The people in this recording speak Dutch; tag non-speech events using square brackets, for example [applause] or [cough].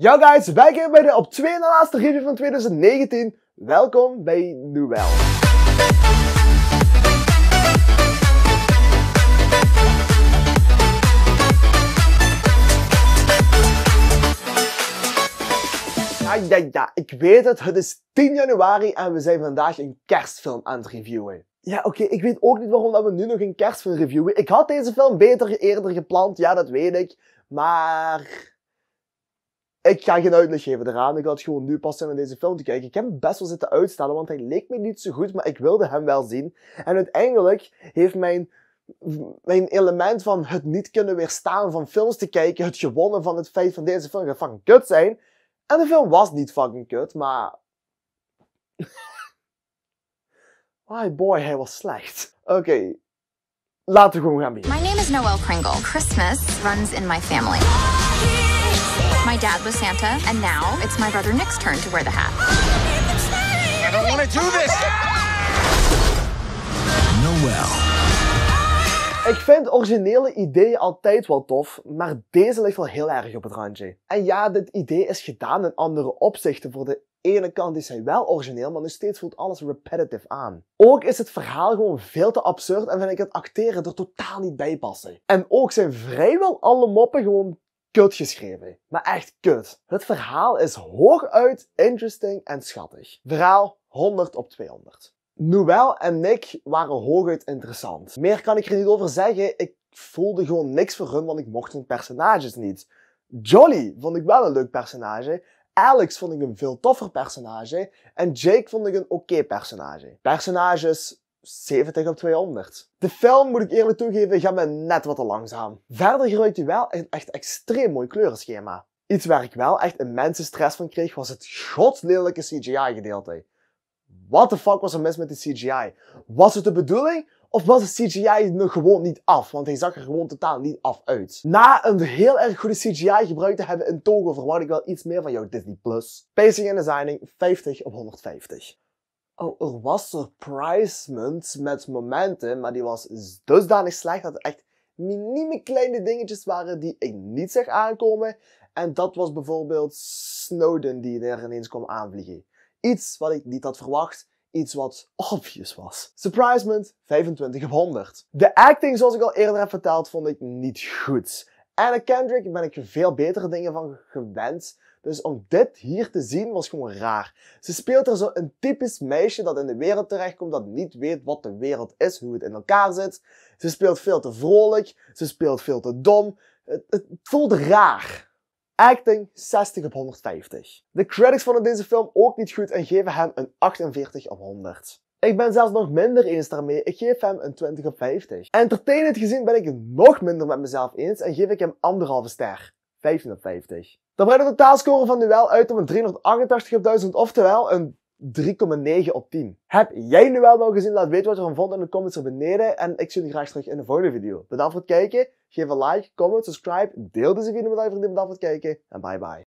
Yo guys, wij komen bij de op twee na laatste review van 2019. Welkom bij Noël. Ja, ja, ja, ik weet het. Het is 10 januari en we zijn vandaag een kerstfilm aan het reviewen. Ja, oké, ik weet ook niet waarom dat we nu nog een kerstfilm reviewen. Ik had deze film beter eerder gepland, ja, dat weet ik. Maar ik ga geen uitleg geven eraan. Ik had gewoon nu pas zijn om deze film te kijken. Ik heb hem best wel zitten uitstellen, want hij leek me niet zo goed, maar ik wilde hem wel zien. En uiteindelijk heeft mijn, mijn element van het niet kunnen weerstaan van films te kijken, het gewonnen van het feit van deze film gaat fucking kut zijn. En de film was niet fucking kut, maar. My [laughs] boy, hij was slecht. Oké, laten we gewoon gaan beginnen. My name is Noel Kringle. Christmas runs in my family. My dad was Santa, and now it's my brother Nick's turn to wear the hat. I don't want to do this! Noel. Ik vind originele ideeën altijd wel tof, maar deze ligt wel heel erg op het randje. En ja, dit idee is gedaan in andere opzichten. Voor de ene kant is hij wel origineel, maar nog steeds voelt alles repetitive aan. Ook is het verhaal gewoon veel te absurd en vind ik het acteren er totaal niet bij passen. En ook zijn vrijwel alle moppen gewoon kut geschreven. Maar echt kut. Het verhaal is hooguit interesting en schattig. Verhaal 100 op 200. Noël en Nick waren hooguit interessant. Meer kan ik er niet over zeggen. Ik voelde gewoon niks voor hun, want ik mocht hun personages niet. Jolly vond ik wel een leuk personage. Alex vond ik een veel toffer personage. En Jake vond ik een oké personage. Personages 70 op 200. De film, moet ik eerlijk toegeven, gaat me net wat te langzaam. Verder gebruikt hij wel een echt extreem mooi kleurenschema. Iets waar ik wel echt immense stress van kreeg, was het godlelijke CGI-gedeelte. What the fuck was er mis met de CGI? Was het de bedoeling of was de CGI nog gewoon niet af? Want hij zag er gewoon totaal niet af uit. Na een heel erg goede CGI gebruikt te hebben in Togo verwacht ik wel iets meer van jouw Disney+. Plus. Pacing en designing 50 op 150. Oh, er was surprisement met momenten, maar die was dusdanig slecht dat er echt minieme kleine dingetjes waren die ik niet zag aankomen. En dat was bijvoorbeeld Snowden die er ineens kwam aanvliegen. Iets wat ik niet had verwacht, iets wat obvious was. Surprisement 25 op 100. De acting, zoals ik al eerder heb verteld, vond ik niet goed. Anna Kendrick ben ik veel betere dingen van gewend. Dus om dit hier te zien was gewoon raar. Ze speelt er zo een typisch meisje dat in de wereld terechtkomt dat niet weet wat de wereld is, hoe het in elkaar zit. Ze speelt veel te vrolijk, ze speelt veel te dom. Het, het raar. Acting 60 op 150. De critics vonden deze film ook niet goed en geven hem een 48 op 100. Ik ben zelfs nog minder eens daarmee. Ik geef hem een 20 op 50. Entertainend gezien ben ik het nog minder met mezelf eens en geef ik hem anderhalve ster. 15 op 50. Dan brengt de totaalscore van Duel uit op een 388 op 1000, oftewel een 3,9 op 10. Heb jij Nuel nou gezien? Laat weten wat je ervan vond in de comments er beneden. En ik zie jullie graag terug in de volgende video. Bedankt voor het kijken. Geef een like, comment, subscribe. Deel deze video met je vrienden. Bedankt voor het kijken. En bye bye.